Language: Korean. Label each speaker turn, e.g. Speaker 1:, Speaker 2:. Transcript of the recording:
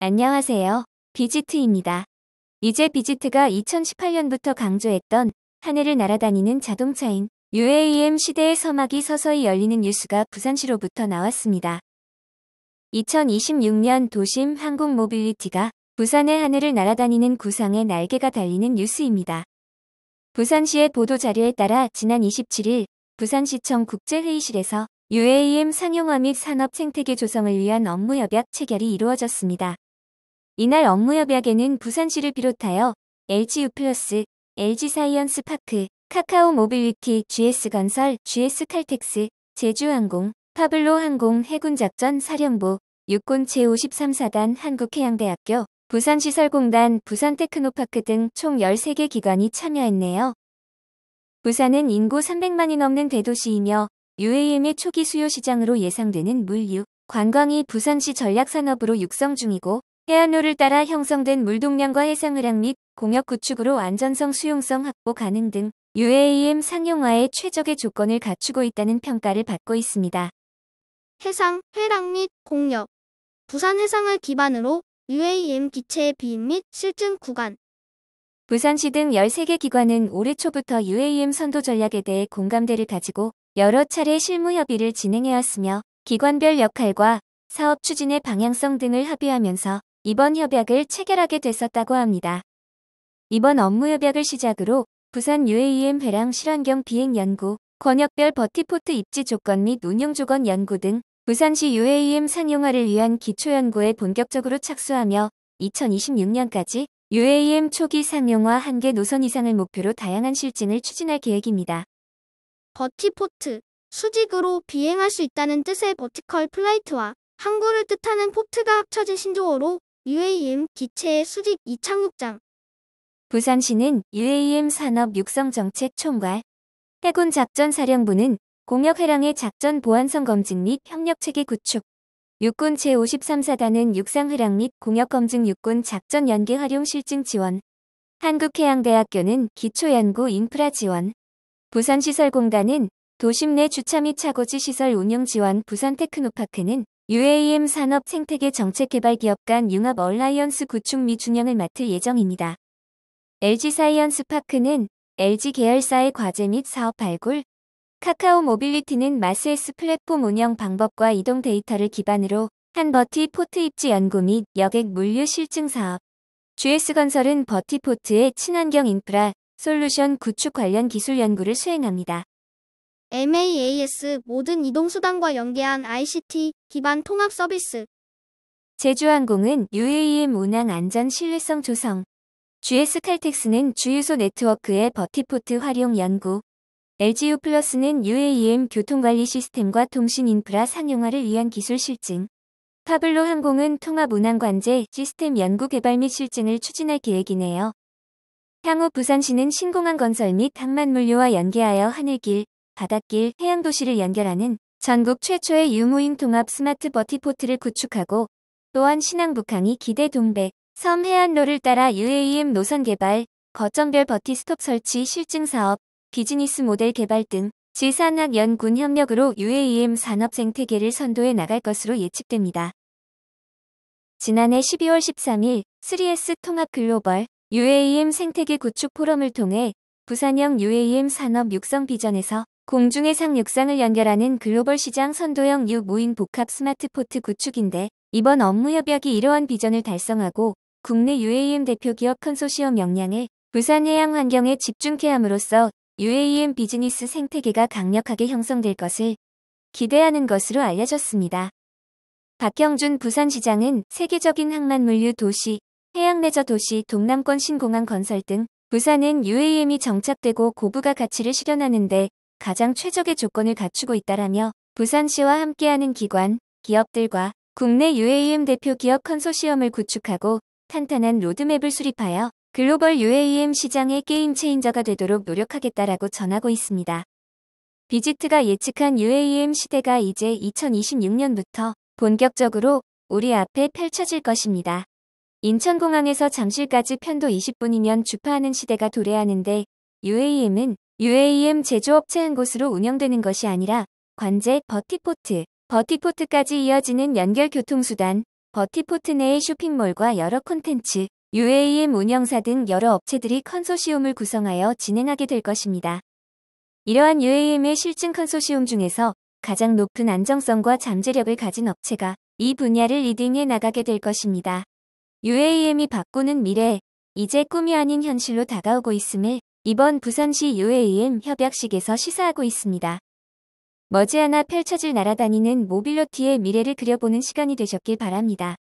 Speaker 1: 안녕하세요. 비지트입니다. 이제 비지트가 2018년부터 강조했던 하늘을 날아다니는 자동차인 UAM 시대의 서막이 서서히 열리는 뉴스가 부산시로부터 나왔습니다. 2026년 도심 항공 모빌리티가 부산의 하늘을 날아다니는 구상의 날개가 달리는 뉴스입니다. 부산시의 보도자료에 따라 지난 27일 부산시청 국제회의실에서 UAM 상용화 및 산업 생태계 조성을 위한 업무 협약 체결이 이루어졌습니다. 이날 업무협약에는 부산시를 비롯하여 LGU 플러스, LG사이언스 파크, 카카오 모빌리티, GS건설, GS칼텍스, 제주항공, 파블로항공 해군작전 사령부, 육군 제53사단 한국해양대학교, 부산시설공단, 부산테크노파크 등 총 13개 기관이 참여했네요. 부산은 인구 300만이 넘는 대도시이며 UAM의 초기 수요시장으로 예상되는 물류, 관광이 부산시 전략산업으로 육성 중이고 해안로를 따라 형성된 물동량과 해상의랑 및 공역 구축으로 안전성 수용성 확보 가능 등 UAM 상용화에 최적의 조건을 갖추고 있다는 평가를 받고 있습니다. 해상, 회랑 및 공역 부산 해상을 기반으로 UAM 기체의 비임 및 실증 구간 부산시 등 13개 기관은 올해 초부터 UAM 선도 전략에 대해 공감대를 가지고 여러 차례 실무 협의를 진행해왔으며 기관별 역할과 사업 추진의 방향성 등을 합의하면서 이번 협약을 체결하게 됐었다고 합니다. 이번 업무 협약을 시작으로 부산 UAM 회랑 실환경 비행 연구, 권역별 버티포트 입지 조건 및 운영 조건 연구 등 부산시 UAM 상용화를 위한 기초연구에 본격적으로 착수하며 2026년까지 UAM 초기 상용화 한 개 노선 이상을 목표로 다양한 실증을 추진할 계획입니다. 버티포트, 수직으로 비행할 수 있다는 뜻의 버티컬 플라이트와 항구를 뜻하는 포트가 합쳐진 신조어로 UAM 기체의 수직 이창욱장 부산시는 UAM 산업 육성 정책 총괄 해군 작전 사령부는 공역 해랑의 작전 보안성 검증 및 협력 체계 구축 육군 제53사단은 육상 해랑및 공역 검증 육군 작전 연계 활용 실증 지원 한국해양대학교는 기초연구 인프라 지원 부산시설공단은 도심 내 주차 및 차고지 시설 운영 지원 부산테크노파크는 UAM 산업 생태계 정책개발기업 간 융합 얼라이언스 구축 및 중형을 맡을 예정입니다. LG 사이언스 파크는 LG 계열사의 과제 및 사업 발굴, 카카오 모빌리티는 마스에스 플랫폼 운영 방법과 이동 데이터를 기반으로 한 버티 포트 입지 연구 및 여객 물류 실증 사업, GS건설은 버티 포트의 친환경 인프라 솔루션 구축 관련 기술 연구를 수행합니다. m a s 모든 이동수단과 연계한 ICT 기반 통합 서비스. 제주항공은 UAM 운항 안전 신뢰성 조성. GS 칼텍스는 주유소 네트워크의 버티포트 활용 연구. LGU 플러스는 UAM 교통관리 시스템과 통신 인프라 상용화를 위한 기술 실증. 파블로 항공은 통합 운항 관제 시스템 연구 개발 및 실증을 추진할 계획이네요. 향후 부산시는 신공항 건설 및 항만물류와 연계하여 하늘길, 바닷길, 해양도시를 연결하는 전국 최초의 유무인 통합 스마트 버티포트를 구축하고 또한 신항북항이 기대 동백, 섬 해안로를 따라 UAM 노선 개발, 거점별 버티 스톱 설치 실증 사업, 비즈니스 모델 개발 등 지산학 연군 협력으로 UAM 산업 생태계를 선도해 나갈 것으로 예측됩니다. 지난해 12월 13일 3S 통합 글로벌 UAM 생태계 구축 포럼을 통해 부산형 UAM 산업 육성 비전에서 공중해상 육상을 연결하는 글로벌 시장 선도형 6 무인 복합 스마트포트 구축인데 이번 업무협약이 이러한 비전을 달성하고 국내 UAM 대표 기업 컨소시엄 역량을 부산해양 환경에 집중케 함으로써 UAM 비즈니스 생태계가 강력하게 형성될 것을 기대하는 것으로 알려졌습니다. 박형준 부산시장은 세계적인 항만물류 도시, 해양 레저 도시, 동남권 신공항 건설 등 부산은 UAM이 정착되고 고부가 가치를 실현하는데 가장 최적의 조건을 갖추고 있다라며 부산시와 함께하는 기관, 기업들과 국내 UAM 대표 기업 컨소시엄을 구축하고 탄탄한 로드맵을 수립하여 글로벌 UAM 시장의 게임 체인저가 되도록 노력하겠다라고 전하고 있습니다. 비지트가 예측한 UAM 시대가 이제 2026년부터 본격적으로 우리 앞에 펼쳐질 것입니다. 인천공항에서 잠실까지 편도 20분이면 주파하는 시대가 도래하는데 UAM은 UAM 제조업체 한 곳으로 운영되는 것이 아니라 관제, 버티포트, 버티포트까지 이어지는 연결 교통수단, 버티포트 내의 쇼핑몰과 여러 콘텐츠, UAM 운영사 등 여러 업체들이 컨소시움을 구성하여 진행하게 될 것입니다. 이러한 UAM의 실증 컨소시움 중에서 가장 높은 안정성과 잠재력을 가진 업체가 이 분야를 리딩해 나가게 될 것입니다. UAM이 바꾸는 미래, 이제 꿈이 아닌 현실로 다가오고 있음을 이번 부산시 UAM 협약식에서 시사하고 있습니다. 머지않아 펼쳐질 날아다니는 모빌러티의 미래를 그려보는 시간이 되셨길 바랍니다.